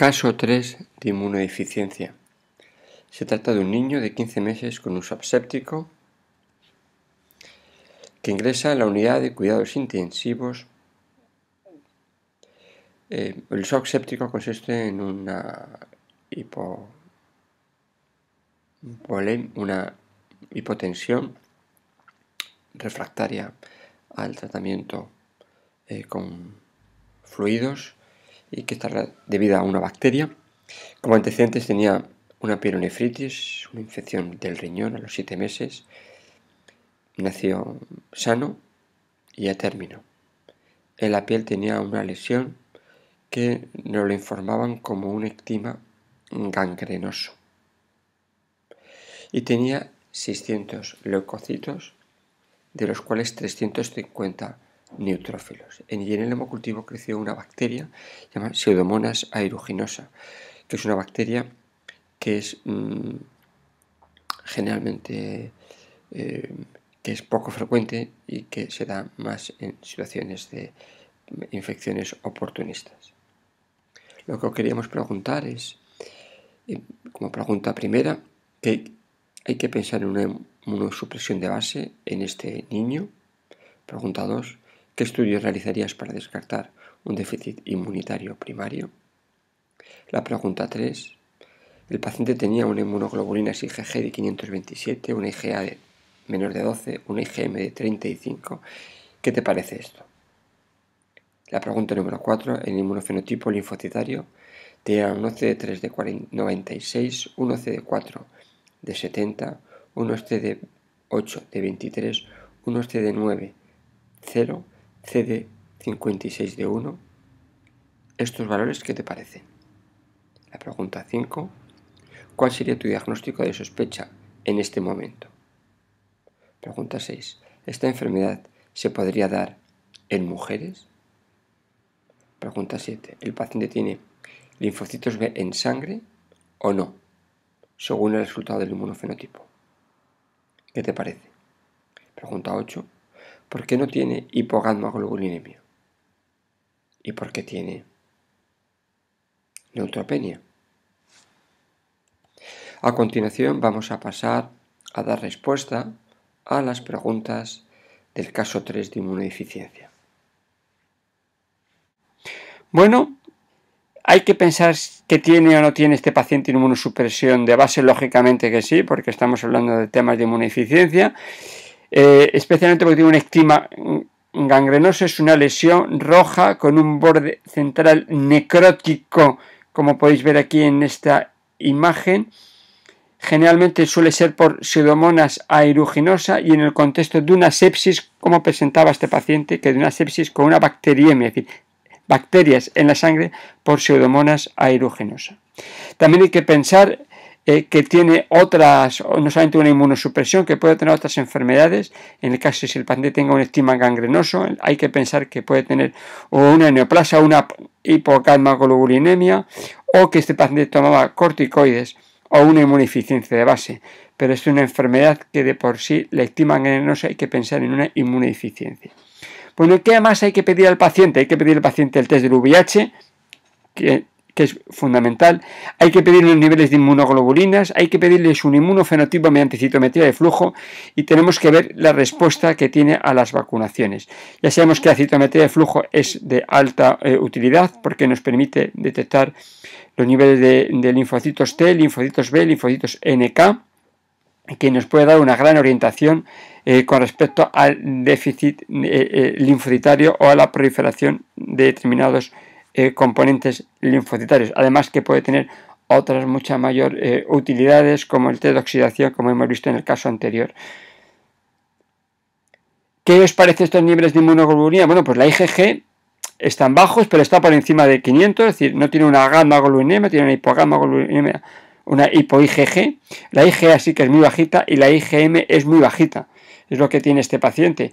Caso 3 de inmunodeficiencia. Se trata de un niño de 15 meses con uso séptico que ingresa a la unidad de cuidados intensivos. Eh, el shock séptico consiste en una hipotensión refractaria al tratamiento eh, con fluidos y que está debida a una bacteria. Como antecedentes tenía una pironefritis, una infección del riñón a los 7 meses. Nació sano y a término. En la piel tenía una lesión que nos lo informaban como un ectima gangrenoso. Y tenía 600 leucocitos de los cuales 350 neutrófilos. En el hemocultivo creció una bacteria llamada Pseudomonas aeruginosa, que es una bacteria que es mm, generalmente eh, que es poco frecuente y que se da más en situaciones de infecciones oportunistas. Lo que queríamos preguntar es, eh, como pregunta primera, que hay que pensar en un inmunosupresión de base en este niño. Pregunta 2. ¿Qué estudios realizarías para descartar un déficit inmunitario primario? La pregunta 3. El paciente tenía una inmunoglobulina IgG de 527, una IgA de menor de 12, una IgM de 35. ¿Qué te parece esto? La pregunta número 4. El inmunofenotipo linfocitario tenía un OC 3 de 96, un ocd de 4 de 70, es CD 8 de 23, 1 CD 9 0, CD 56 de 1. ¿Estos valores qué te parecen? La pregunta 5. ¿Cuál sería tu diagnóstico de sospecha en este momento? Pregunta 6. ¿Esta enfermedad se podría dar en mujeres? Pregunta 7. ¿El paciente tiene linfocitos B en sangre o no? Según el resultado del inmunofenotipo. ¿Qué te parece? Pregunta 8. ¿Por qué no tiene hipogammaglobulinemia? ¿Y por qué tiene neutropenia? A continuación vamos a pasar a dar respuesta a las preguntas del caso 3 de inmunodeficiencia. Bueno, ¿Hay que pensar que tiene o no tiene este paciente inmunosupresión? De base, lógicamente que sí, porque estamos hablando de temas de inmunodeficiencia, eh, especialmente porque tiene un estima gangrenoso, es una lesión roja con un borde central necrótico, como podéis ver aquí en esta imagen. Generalmente suele ser por pseudomonas aeruginosa y en el contexto de una sepsis, como presentaba este paciente, que de una sepsis con una bacteriemia, es decir, bacterias en la sangre por pseudomonas aeruginosa. También hay que pensar eh, que tiene otras, no solamente una inmunosupresión, que puede tener otras enfermedades. En el caso si el paciente tenga un estima gangrenoso, hay que pensar que puede tener una neoplasia, una hipocalmaglobulinemia, o que este paciente tomaba corticoides o una inmunodeficiencia de base. Pero es una enfermedad que de por sí, la estima gangrenosa, hay que pensar en una inmunodeficiencia. Bueno, pues ¿qué más hay que pedir al paciente? Hay que pedir al paciente el test del VIH, que, es fundamental. Hay que pedirle los niveles de inmunoglobulinas, hay que pedirle su inmunofenotipo mediante citometría de flujo y tenemos que ver la respuesta que tiene a las vacunaciones. Ya sabemos que la citometría de flujo es de alta eh, utilidad porque nos permite detectar los niveles de, de linfocitos T, linfocitos B, linfocitos NK que nos puede dar una gran orientación eh, con respecto al déficit eh, eh, linfocitario o a la proliferación de determinados componentes linfocitarios. Además que puede tener otras muchas mayores utilidades como el té de oxidación, como hemos visto en el caso anterior. ¿Qué os parece estos niveles de inmunoglobulina? Bueno, pues la IgG están bajos, pero está por encima de 500, es decir, no tiene una gamma globulinemia, tiene una hipogamma globulinemia una hipo-IgG. La IgA sí que es muy bajita y la IgM es muy bajita. Es lo que tiene este paciente.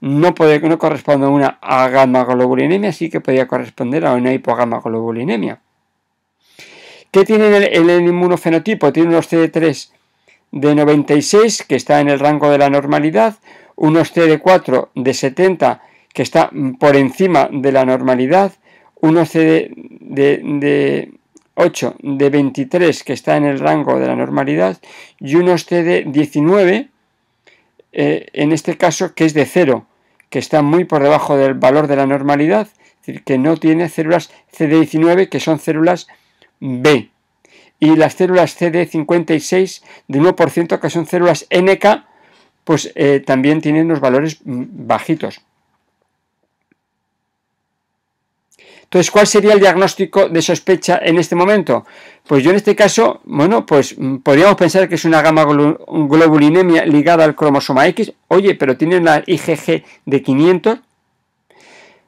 No, puede, no corresponde a una gamma-globulinemia, sí que podría corresponder a una hipogamma-globulinemia. ¿Qué tiene el, el, inmunofenotipo? Tiene unos CD3 de 96, que está en el rango de la normalidad, unos CD4 de 70, que está por encima de la normalidad, unos CD de 8 de 23 que está en el rango de la normalidad y unos cd 19 en este caso que es de 0 que está muy por debajo del valor de la normalidad es decir que no tiene células CD19 que son células B y las células CD56 de 1% que son células NK pues eh, también tienen unos valores mm, bajitos Entonces, ¿cuál sería el diagnóstico de sospecha en este momento? Pues yo en este caso, bueno, pues mm, podríamos pensar que es una gama globulinemia ligada al cromosoma X. Oye, pero tiene una IgG de 500.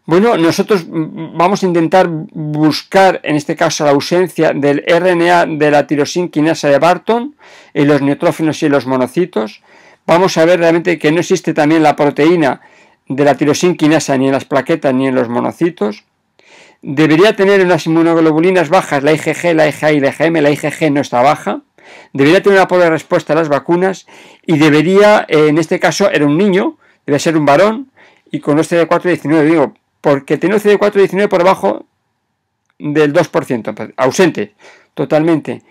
Bueno, nosotros mm, mm, vamos a intentar buscar, en este caso, la ausencia del RNA de la tirosinquinasa de Barton en los neutrófilos y en los monocitos. Vamos a ver realmente que no existe también la proteína de la tirosinquinasa ni en las plaquetas ni en los monocitos debería tener unas inmunoglobulinas bajas, la IgG, la IgA e y la IgM, e la IgG no está baja, debería tener una pobre respuesta a las vacunas y debería, eh, en este caso era un niño, debe ser un varón y con un CD4-19, digo, porque tiene un CD4-19 por abajo del 2%, pues, ausente totalmente.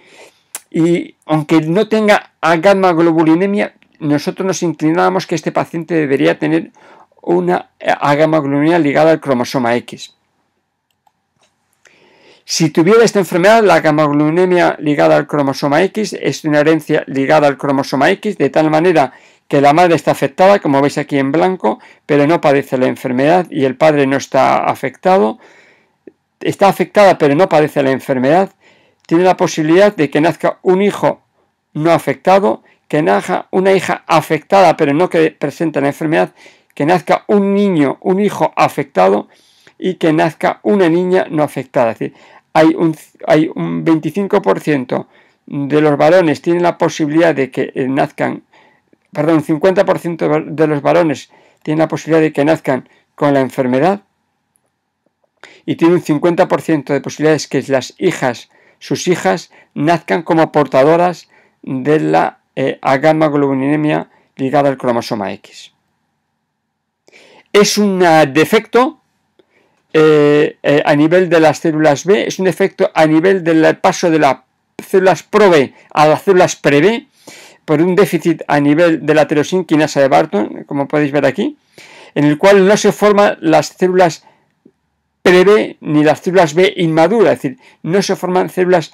Y aunque no tenga agamaglobulinemia, nosotros nos inclinábamos que este paciente debería tener una eh, agamaglobulinemia ligada al cromosoma X. Si tuviera esta enfermedad, la gamaglunemia ligada al cromosoma X es una herencia ligada al cromosoma X, de tal manera que la madre está afectada, como veis aquí en blanco, pero no padece la enfermedad y el padre no está afectado. Está afectada, pero no padece la enfermedad. Tiene la posibilidad de que nazca un hijo no afectado, que nazca una hija afectada, pero no que presente la enfermedad, que nazca un niño, un hijo afectado y que nazca una niña no afectada. Es hay un, hay un 25% de los varones tienen la posibilidad de que eh, nazcan, perdón, 50% de los varones tienen la posibilidad de que nazcan con la enfermedad y tiene un 50% de posibilidades que las hijas, sus hijas, nazcan como portadoras de la eh, ligada al cromosoma X. Es un defecto eh, eh, a nivel de las células B, es un efecto a nivel del paso de las células pro-B a las células pre-B, por un déficit a nivel de la terosinquinasa de Barton, como podéis ver aquí, en el cual no se forman las células pre-B ni las células B inmaduras, es decir, no se forman células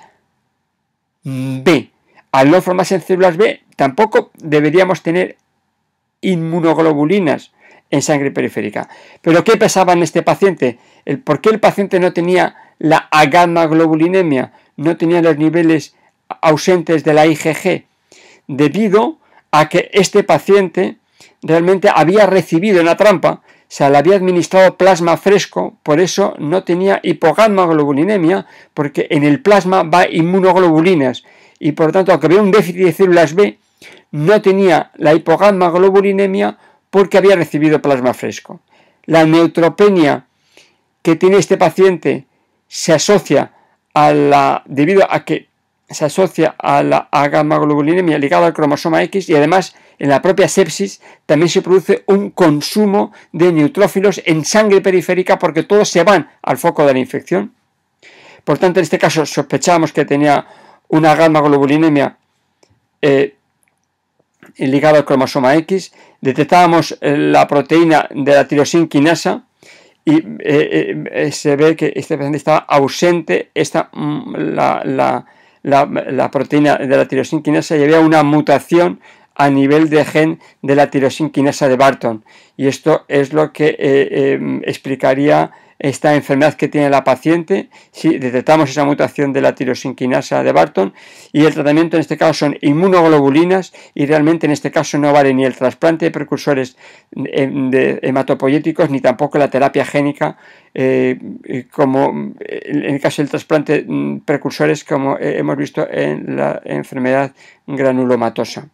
mm. B. Al no formarse células B, tampoco deberíamos tener inmunoglobulinas, en sangre periférica. Pero ¿qué pasaba en este paciente? ¿Por qué el paciente no tenía la agamma globulinemia? No tenía los niveles ausentes de la IgG. Debido a que este paciente realmente había recibido una trampa, o sea, le había administrado plasma fresco, por eso no tenía hipogamma-globulinemia, porque en el plasma va inmunoglobulinas, y por lo tanto, aunque había un déficit de células B, no tenía la hipogamma-globulinemia porque había recibido plasma fresco. La neutropenia que tiene este paciente se asocia a la, debido a que se asocia a la agamaglobulinemia ligada al cromosoma X y además en la propia sepsis también se produce un consumo de neutrófilos en sangre periférica porque todos se van al foco de la infección. Por tanto, en este caso sospechamos que tenía una agamaglobulinemia eh, ligado al cromosoma X, detectábamos eh, la proteína de la tirosinquinasa y eh, eh, se ve que este paciente estaba ausente mm, la, proteína de la tirosinquinasa y había una mutación a nivel de gen de la tirosinquinasa de Barton y esto es lo que explicaría esta enfermedad que tiene la paciente, si detectamos esa mutación de la tirosinquinasa de Barton y el tratamiento en este caso son inmunoglobulinas y realmente en este caso no vale ni el trasplante de precursores eh, de hematopoyéticos ni tampoco la terapia génica eh, como eh, en el caso del trasplante mm, precursores como hemos visto en la enfermedad granulomatosa.